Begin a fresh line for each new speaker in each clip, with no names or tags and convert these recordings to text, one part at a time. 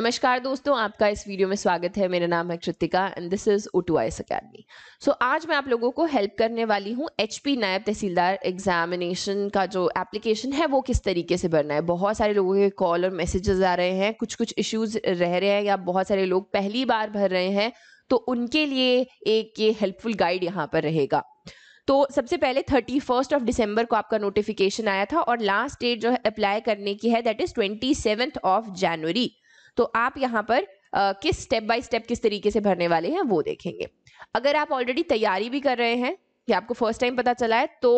नमस्कार दोस्तों आपका इस वीडियो में स्वागत है मेरा नाम है Kritika and this is O two S academy so आज मैं आप लोगों को हेल्प करने वाली हूँ एच पी नायब तहसीलदार एग्जामिनेशन का जो एप्लीकेशन है वो किस तरीके से भरना है बहुत सारे लोगों के कॉल और मैसेजेस आ रहे हैं कुछ कुछ इश्यूज रह रहे हैं या बहुत सारे लोग पहली बार भर रहे हैं तो उनके लिए एक ये हेल्पफुल गाइड यहाँ पर रहेगा तो सबसे पहले थर्टी फर्स्ट ऑफ डिसम्बर को आपका नोटिफिकेशन आया था और लास्ट डेट जो है अप्लाई करने की है that is twenty seventh of January तो आप यहाँ पर आ, किस स्टेप बाय स्टेप किस तरीके से भरने वाले हैं वो देखेंगे अगर आप ऑलरेडी तैयारी भी कर रहे हैं कि आपको फर्स्ट टाइम पता चला है तो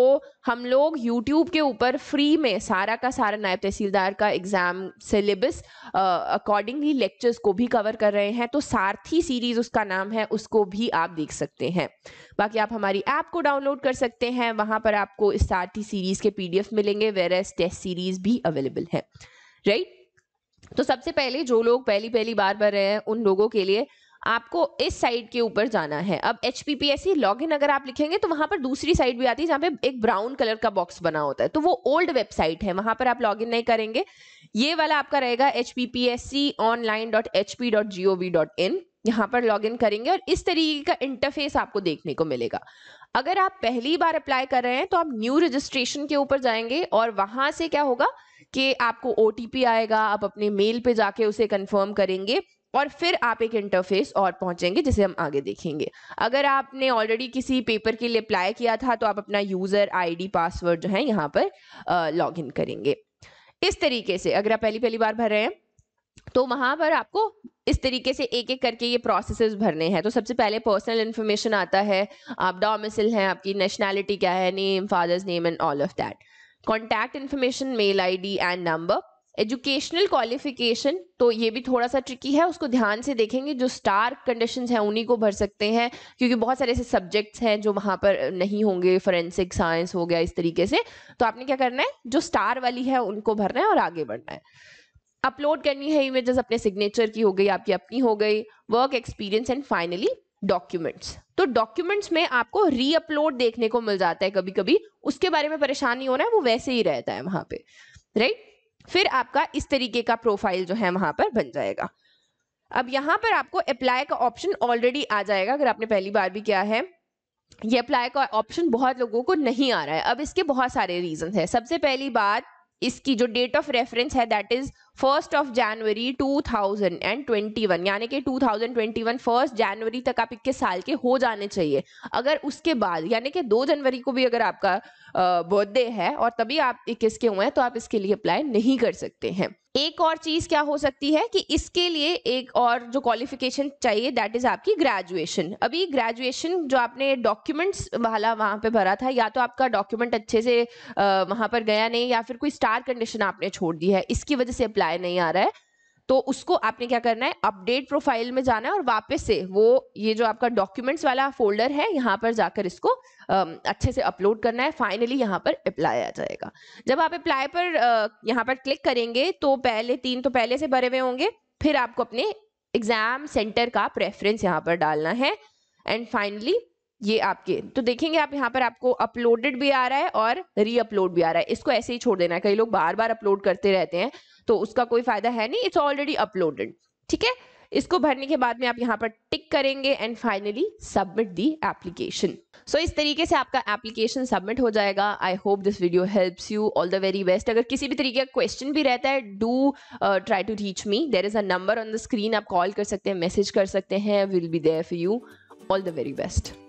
हम लोग यूट्यूब के ऊपर फ्री में सारा का सारा नायब तहसीलदार का एग्जाम सिलेबस अकॉर्डिंगली लेक्चर्स को भी कवर कर रहे हैं तो सारथी सीरीज उसका नाम है उसको भी आप देख सकते हैं बाकी आप हमारी ऐप को डाउनलोड कर सकते हैं वहां पर आपको इस सारथी सीरीज के पीडीएफ मिलेंगे वेर एस टेस्ट सीरीज भी अवेलेबल है राइट right? तो सबसे पहले जो लोग पहली पहली बार भर रहे हैं उन लोगों के लिए आपको इस साइड के ऊपर जाना है अब H P P S C log in अगर आप लिखेंगे तो वहां पर दूसरी साइड भी आती है जहाँ पे एक ब्राउन कलर का बॉक्स बना होता है तो वो ओल्ड वेबसाइट है वहां पर आप लॉग इन नहीं करेंगे ये वाला आपका रहेगा H P P S C online dot H P dot G O V dot in यहाँ पर लॉग इन करेंगे और इस तरीके का इंटरफेस आपको देखने को मिलेगा अगर आप पहली बार अप्लाई कर रहे हैं तो आप न्यू रजिस्ट्रेशन के ऊपर जाएंगे और वहां से क्या होगा कि आपको ओ आएगा आप अपने मेल पे जाके उसे कंफर्म करेंगे और फिर आप एक इंटरफेस और पहुंचेंगे जिसे हम आगे देखेंगे अगर आपने ऑलरेडी किसी पेपर के लिए अप्लाई किया था तो आप अपना यूज़र आईडी पासवर्ड जो है यहाँ पर लॉगिन करेंगे इस तरीके से अगर आप पहली पहली बार भर रहे हैं तो वहां पर आपको इस तरीके से एक एक करके ये प्रोसेसेस भरने हैं तो सबसे पहले पर्सनल इन्फॉर्मेशन आता है आप डोमिसल हैं आपकी नेशनैलिटी क्या है name father's name and all of that contact information mail ID and number educational qualification तो ये भी थोड़ा सा ट्रिकी है उसको ध्यान से देखेंगे जो स्टार कंडीशंस हैं उन्हीं को भर सकते हैं क्योंकि बहुत सारे ऐसे सब्जेक्ट्स हैं जो वहाँ पर नहीं होंगे फोरेंसिक साइंस हो गया इस तरीके से तो आपने क्या करना है जो स्टार वाली है उनको भरना है और आगे बढ़ना है अपलोड करनी है इमेजेस अपने सिग्नेचर की हो गई आपकी अपनी हो गई work experience and finally documents तो डॉक्यूमेंट्स में आपको रीअपलोड देखने को मिल जाता है कभी कभी उसके बारे में परेशान नहीं होना है वो वैसे ही रहता है वहां पे राइट फिर आपका इस तरीके का प्रोफाइल जो है वहां पर बन जाएगा अब यहां पर आपको अप्लाई का ऑप्शन ऑलरेडी आ जाएगा अगर आपने पहली बार भी किया है ये अप्लाई का ऑप्शन बहुत लोगों को नहीं आ रहा है अब इसके बहुत सारे रीजन है सबसे पहली बात इसकी जो डेट ऑफ रेफरेंस है that is first of January 2021 यानी कि 2021 फर्स्ट जनवरी तक आप इक्कीस साल के हो जाने चाहिए अगर उसके बाद यानी कि 2 जनवरी को भी अगर आपका बर्थडे है और तभी आप इक्कीस के हुए हैं तो आप इसके लिए अप्लाई नहीं कर सकते हैं एक और चीज क्या हो सकती है कि इसके लिए एक और जो क्वालिफिकेशन चाहिए दैट इज आपकी ग्रेजुएशन अभी ग्रेजुएशन जो आपने डॉक्यूमेंट्स वाला वहां पे भरा था या तो आपका डॉक्यूमेंट अच्छे से वहां पर गया नहीं या फिर कोई स्टार कंडीशन आपने छोड़ दी है इसकी वजह से अप्लाई नहीं आ रहा है तो उसको आपने क्या करना है अपडेट प्रोफाइल में जाना है और वापस से वो ये जो आपका डॉक्यूमेंट्स वाला फोल्डर है यहाँ पर जाकर इसको अच्छे से अपलोड करना है फाइनली यहाँ पर अप्लाई आ जाएगा जब आप अप्लाई पर यहाँ पर क्लिक करेंगे तो पहले तीन तो पहले से भरे हुए होंगे फिर आपको अपने एग्जाम सेंटर का प्रेफरेंस यहाँ पर डालना है एंड फाइनली ये आपके तो देखेंगे आप यहाँ पर आपको अपलोडेड भी आ रहा है और रीअपलोड भी आ रहा है इसको ऐसे ही छोड़ देना है कई लोग बार बार अपलोड करते रहते हैं तो उसका कोई फायदा है नहीं इट्स ऑलरेडी अपलोडेड ठीक है इसको भरने के बाद में आप यहाँ पर टिक करेंगे and finally submit the application so इस तरीके से आपका एप्लीकेशन सबमिट हो जाएगा I hope this video helps you all the very best अगर किसी भी तरीके का क्वेश्चन भी रहता है do try to reach me there is a number on the screen आप कॉल कर सकते हैं मैसेज कर सकते हैं will be there for you all the very best